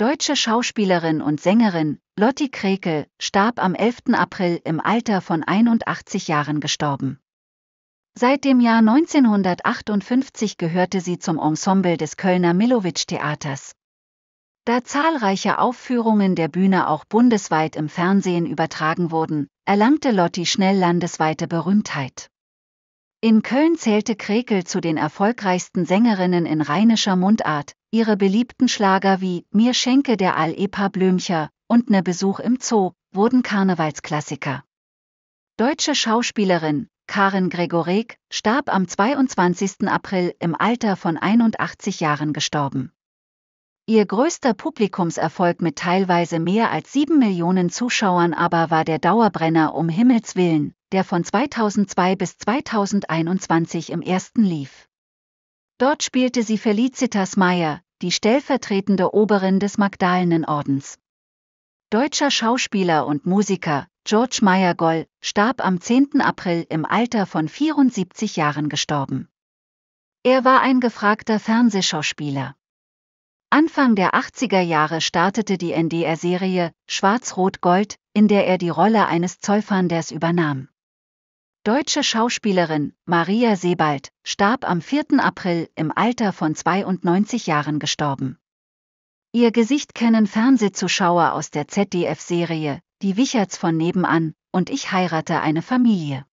Deutsche Schauspielerin und Sängerin Lotti Krekel starb am 11. April im Alter von 81 Jahren gestorben. Seit dem Jahr 1958 gehörte sie zum Ensemble des Kölner Milowitsch Theaters. Da zahlreiche Aufführungen der Bühne auch bundesweit im Fernsehen übertragen wurden, erlangte Lotti schnell landesweite Berühmtheit. In Köln zählte Krekel zu den erfolgreichsten Sängerinnen in rheinischer Mundart, ihre beliebten Schlager wie Mir schenke der Al-Epa Blömcher und Ne Besuch im Zoo wurden Karnevalsklassiker. Deutsche Schauspielerin Karin Gregorek starb am 22. April im Alter von 81 Jahren gestorben. Ihr größter Publikumserfolg mit teilweise mehr als sieben Millionen Zuschauern aber war der Dauerbrenner Um Himmels Willen der von 2002 bis 2021 im ersten lief. Dort spielte sie Felicitas Meyer, die stellvertretende Oberin des Magdalenenordens. Deutscher Schauspieler und Musiker George Meyer Goll, starb am 10. April im Alter von 74 Jahren gestorben. Er war ein gefragter Fernsehschauspieler. Anfang der 80er Jahre startete die NDR-Serie Schwarz-Rot-Gold, in der er die Rolle eines Zollfahnders übernahm. Deutsche Schauspielerin Maria Sebald starb am 4. April im Alter von 92 Jahren gestorben. Ihr Gesicht kennen Fernsehzuschauer aus der ZDF-Serie Die Wicherts von nebenan und Ich heirate eine Familie.